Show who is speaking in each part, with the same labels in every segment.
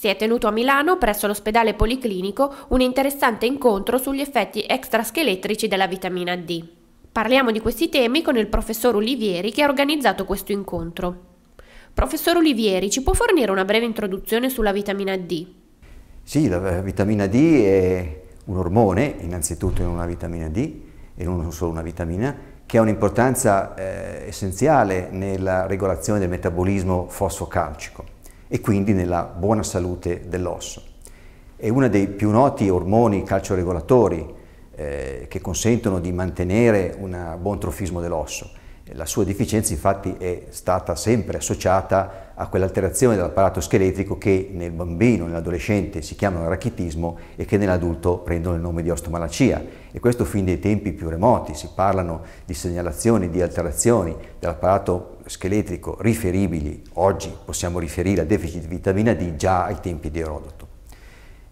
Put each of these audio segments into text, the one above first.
Speaker 1: Si è tenuto a Milano, presso l'ospedale policlinico, un interessante incontro sugli effetti extrascheletrici della vitamina D. Parliamo di questi temi con il professor Olivieri che ha organizzato questo incontro. Professor Olivieri, ci può fornire una breve introduzione sulla vitamina D?
Speaker 2: Sì, la eh, vitamina D è un ormone, innanzitutto è una vitamina D e non solo una vitamina, che ha un'importanza eh, essenziale nella regolazione del metabolismo fosfocalcico e quindi nella buona salute dell'osso. È uno dei più noti ormoni calcioregolatori eh, che consentono di mantenere un buon trofismo dell'osso. La sua deficienza infatti è stata sempre associata a quell'alterazione dell'apparato scheletrico che nel bambino, nell'adolescente si chiama rachitismo e che nell'adulto prendono il nome di ostomalacia e questo fin dai tempi più remoti, si parlano di segnalazioni, di alterazioni dell'apparato scheletrico riferibili, oggi possiamo riferire al deficit di vitamina D già ai tempi di Erodoto.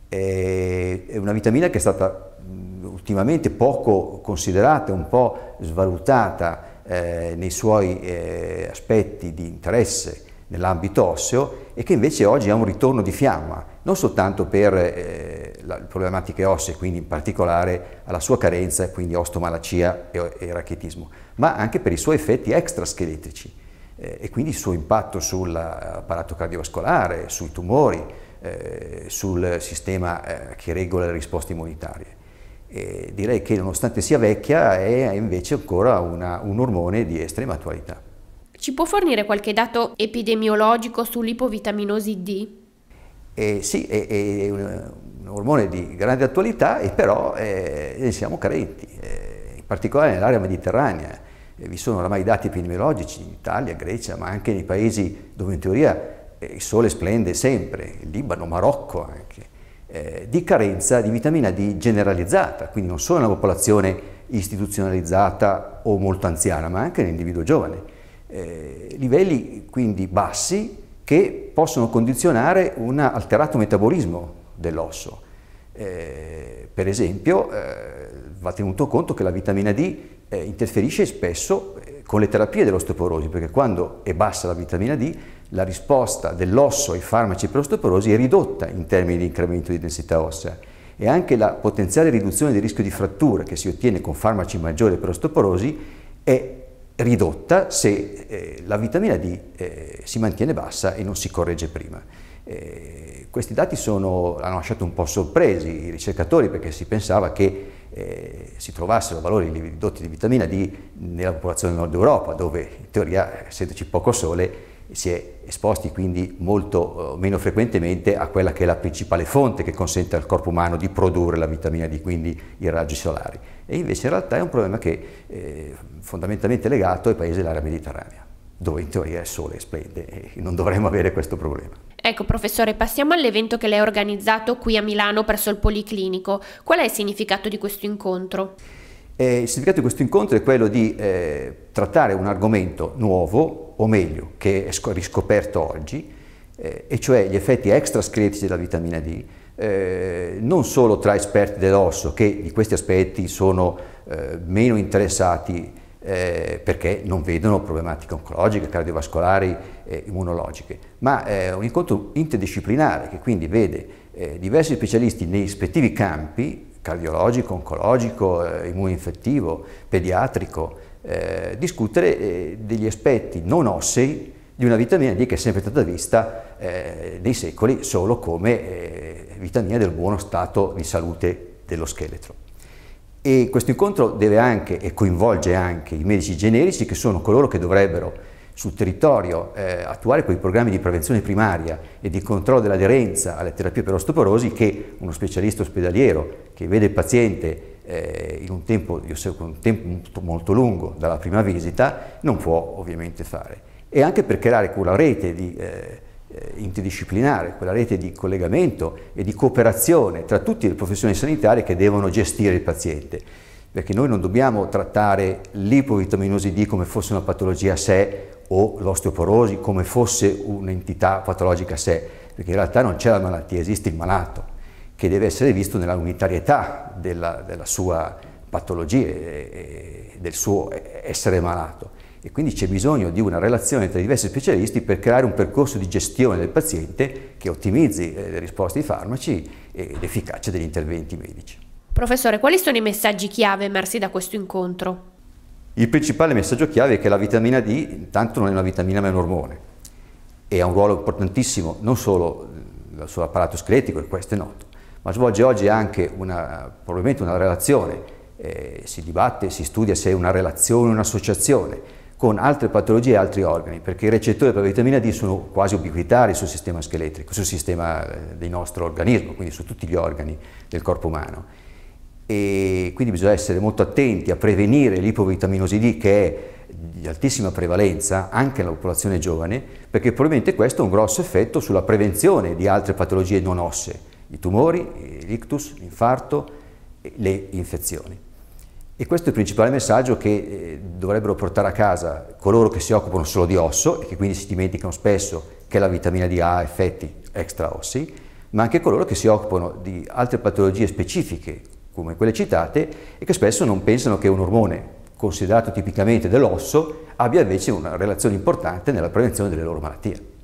Speaker 2: È una vitamina che è stata ultimamente poco considerata, un po' svalutata, eh, nei suoi eh, aspetti di interesse nell'ambito osseo e che invece oggi ha un ritorno di fiamma, non soltanto per eh, le problematiche ossee, quindi in particolare alla sua carenza, quindi ostomalacia e, e rachetismo, ma anche per i suoi effetti extrascheletrici eh, e quindi il suo impatto sull'apparato cardiovascolare, sui tumori, eh, sul sistema eh, che regola le risposte immunitarie. E direi che nonostante sia vecchia è invece ancora una, un ormone di estrema attualità.
Speaker 1: Ci può fornire qualche dato epidemiologico sull'ipovitaminosi D?
Speaker 2: Eh, sì, è, è, un, ormone di grande attualità e però eh, ne siamo carenti, eh, in particolare nell'area mediterranea. Eh, vi sono oramai dati epidemiologici in Italia, Grecia, ma anche nei paesi dove in teoria eh, il sole splende sempre, il Libano, Marocco anche eh, di carenza di vitamina D generalizzata, quindi non solo nella popolazione istituzionalizzata o molto anziana, ma anche nell'individuo giovane. Eh, livelli quindi bassi che possono condizionare un alterato metabolismo dell'osso. Eh, per esempio eh, va tenuto conto che la vitamina D eh, interferisce spesso eh, con le terapie dell'osteoporosi, perché quando è bassa la vitamina D la risposta dell'osso ai farmaci per osteoporosi è ridotta in termini di incremento di densità ossea e anche la potenziale riduzione del rischio di frattura che si ottiene con farmaci maggiori per osteoporosi è ridotta se eh, la vitamina D eh, si mantiene bassa e non si corregge prima. Eh, questi dati sono, hanno lasciato un po' sorpresi i ricercatori perché si pensava che eh, si trovassero valori ridotti di vitamina D nella popolazione del nord Europa dove in teoria essendoci poco sole si è esposti quindi molto eh, meno frequentemente a quella che è la principale fonte che consente al corpo umano di produrre la vitamina D, quindi i raggi solari. E invece in realtà è un problema che è eh, fondamentalmente legato ai paesi dell'area mediterranea dove in teoria il sole splende e non dovremmo avere questo problema.
Speaker 1: Ecco professore, passiamo all'evento che lei ha organizzato qui a Milano presso il Policlinico. Qual è il significato di questo incontro?
Speaker 2: Eh, il significato di questo incontro è quello di eh, trattare un argomento nuovo, o meglio, che è riscoperto oggi, eh, e cioè gli effetti extrascheletici della vitamina D, eh, non solo tra esperti dell'osso che di questi aspetti sono eh, meno interessati eh, perché non vedono problematiche oncologiche, cardiovascolari, e immunologiche, ma è eh, un incontro interdisciplinare che quindi vede eh, diversi specialisti nei rispettivi campi cardiologico, oncologico, eh, immunoinfettivo, pediatrico, eh, discutere eh, degli aspetti non ossei di una vitamina D che è sempre stata vista eh, nei secoli solo come eh, vitamina del buono stato di salute dello scheletro. E questo incontro deve anche e coinvolge anche i medici generici che sono coloro che dovrebbero sul territorio eh, attuare quei programmi di prevenzione primaria e di controllo dell'aderenza alle terapie per osteoporosi che uno specialista ospedaliero che vede il paziente eh, in un tempo, io seguo un tempo molto, molto lungo dalla prima visita, non può ovviamente fare. E anche per creare quella rete di, eh, eh interdisciplinare, quella rete di collegamento e di cooperazione tra tutte le professioni sanitarie che devono gestire il paziente. Perché noi non dobbiamo trattare l'ipovitaminosi D come fosse una patologia a sé o l'osteoporosi come fosse un'entità patologica a sé, perché in realtà non c'è la malattia, esiste il malato che deve essere visto nella unitarietà della, della sua patologia e, e del suo essere malato. E quindi c'è bisogno di una relazione tra i diversi specialisti per creare un percorso di gestione del paziente che ottimizzi eh, le risposte ai farmaci e l'efficacia degli interventi medici.
Speaker 1: Professore, quali sono i messaggi chiave emersi da questo incontro?
Speaker 2: Il principale messaggio chiave è che la vitamina D intanto non è una vitamina ma è un ormone e ha un ruolo importantissimo non solo nel eh, suo apparato scletico, e questo è noto, ma svolge oggi anche una, probabilmente una relazione, eh, si dibatte, si studia se è una relazione o un'associazione con altre patologie e altri organi, perché i recettori per la vitamina D sono quasi ubiquitari sul sistema scheletrico, sul sistema eh, del nostro organismo, quindi su tutti gli organi del corpo umano. E quindi bisogna essere molto attenti a prevenire l'ipovitaminosi D che è di altissima prevalenza anche nella popolazione giovane, perché probabilmente questo ha un grosso effetto sulla prevenzione di altre patologie non ossee i tumori, l'ictus, l'infarto, le infezioni. E questo è il principale messaggio che eh, dovrebbero portare a casa coloro che si occupano solo di osso e che quindi si dimenticano spesso che la vitamina D ha effetti extraossei, ma anche coloro che si occupano di altre patologie specifiche come quelle citate e che spesso non pensano che un ormone considerato tipicamente dell'osso abbia invece una relazione importante nella prevenzione delle loro malattie.